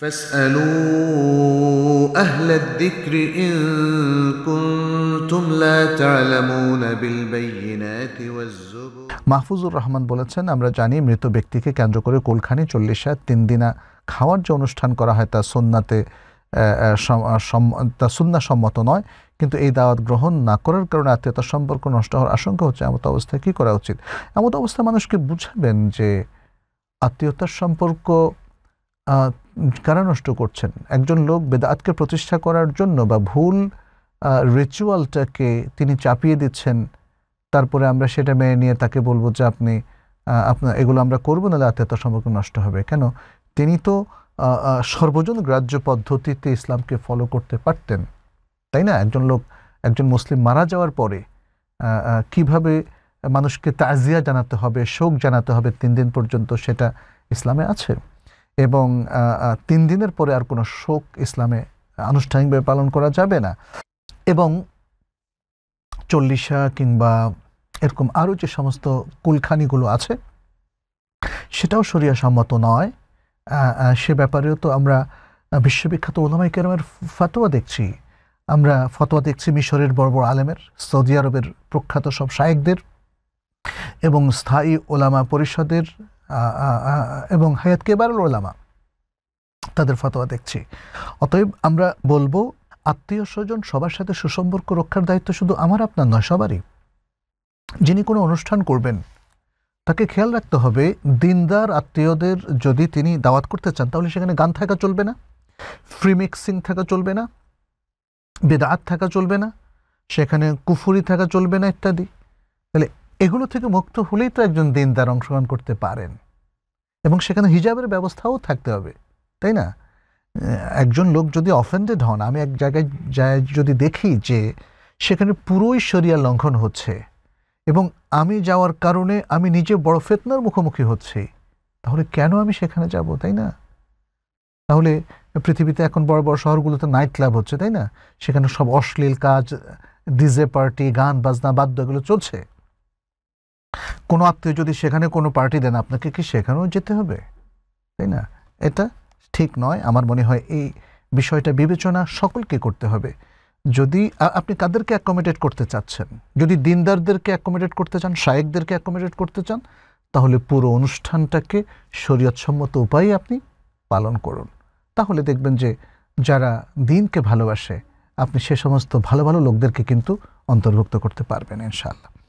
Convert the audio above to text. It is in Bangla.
فاسألوا أهل الذكر إن كنتم لا تعلمون بالبينات والزبر মাহফুজুর রহমান বলেছেন আমরা জানি মৃত ব্যক্তিকে কেন্দ্র করে কোলখানি চল্লিশ সাত তিন দিনা খাওয়ার যে অনুষ্ঠান করা হয় তা সন্নাতে তা সুন্না সম্মত নয় কিন্তু এই দাওয়াত গ্রহণ না করার কারণে আত্মীয়তার সম্পর্ক নষ্ট হওয়ার আশঙ্কা হচ্ছে এমত অবস্থায় কী করা উচিত এমত অবস্থায় মানুষকে বুঝাবেন যে আত্মীয়তার সম্পর্ক কারা নষ্ট করছেন একজন লোক বেদাতকে প্রতিষ্ঠা করার জন্য বা ভুল রিচুয়ালটাকে তিনি চাপিয়ে দিচ্ছেন তারপরে আমরা সেটা মেনে নিয়ে তাকে বলবো যে আপনি আপনার এগুলো আমরা করবো নাহলে আত্মীয়তার সম্পর্ক নষ্ট হবে কেন তিনি তো সর্বজন গ্রাহ্য পদ্ধতিতে ইসলামকে ফলো করতে পারতেন তাই না একজন লোক একজন মুসলিম মারা যাওয়ার পরে কিভাবে মানুষকে তাজিয়া জানাতে হবে শোক জানাতে হবে তিন দিন পর্যন্ত সেটা ইসলামে আছে এবং তিন দিনের পরে আর কোনো শোক ইসলামে আনুষ্ঠানিকভাবে পালন করা যাবে না এবং চল্লিশা কিংবা এরকম আরও যে সমস্ত কুলখানিগুলো আছে সেটাও সরিয়া সম্মত নয় সে ব্যাপারেও তো আমরা বিশ্ববিখ্যাত ওলামাই কেরামের ফাতোয়া দেখছি আমরা ফতোয়া দেখছি মিশরের বড় বড় আলেমের সৌদি আরবের প্রখ্যাত সব শায়েকদের এবং স্থায়ী ওলামা পরিষদের এবং হায়াত কেবারুল ওলামা তাদের ফতোয়া দেখছি অতএব আমরা বলবো আত্মীয় স্বজন সবার সাথে সুসম্পর্ক রক্ষার দায়িত্ব শুধু আমার আপনার নয় সবারই যিনি কোনো অনুষ্ঠান করবেন তাকে খেয়াল রাখতে হবে দিনদার আত্মীয়দের যদি তিনি দাওয়াত করতে চান তাহলে সেখানে গান থাকা চলবে না ফ্রি মিক্সিং থাকা চলবে না বেদাত থাকা চলবে না সেখানে কুফুরি থাকা চলবে না ইত্যাদি তাহলে এগুলো থেকে মুক্ত হলেই তো একজন দিনদার অংশগ্রহণ করতে পারেন এবং সেখানে হিজাবের ব্যবস্থাও থাকতে হবে তাই না একজন লোক যদি অফেন্ডেড হন আমি এক জায়গায় যদি দেখি যে সেখানে পুরোই শরিয়া লঙ্ঘন হচ্ছে এবং আমি যাওয়ার কারণে আমি নিজে বড় ফেতনার মুখোমুখি হচ্ছি তাহলে কেন আমি সেখানে যাব তাই না তাহলে পৃথিবীতে এখন বড় বড় শহরগুলোতে নাইট ক্লাব হচ্ছে তাই না সেখানে সব অশ্লীল কাজ ডিজে পার্টি গান বাজনা বাদ্য এগুলো চলছে কোনো আত্মীয় যদি সেখানে কোনো পার্টি দেন আপনাকে কি সেখানেও যেতে হবে তাই না এটা ঠিক নয় আমার মনে হয় এই বিষয়টা বিবেচনা সকলকে করতে হবে যদি আপনি কাদেরকে অ্যাকোমোডেট করতে চাচ্ছেন যদি দিনদারদেরকে অ্যাকোমোডেট করতে চান শায়েকদেরকে অ্যাকোমোডেট করতে চান তাহলে পুরো অনুষ্ঠানটাকে শরীয়তসম্মত উপায়ে আপনি পালন করুন তাহলে দেখবেন যে যারা দিনকে ভালোবাসে আপনি সে সমস্ত ভালো ভালো লোকদেরকে কিন্তু অন্তর্ভুক্ত করতে পারবেন ইনশাআল্লাহ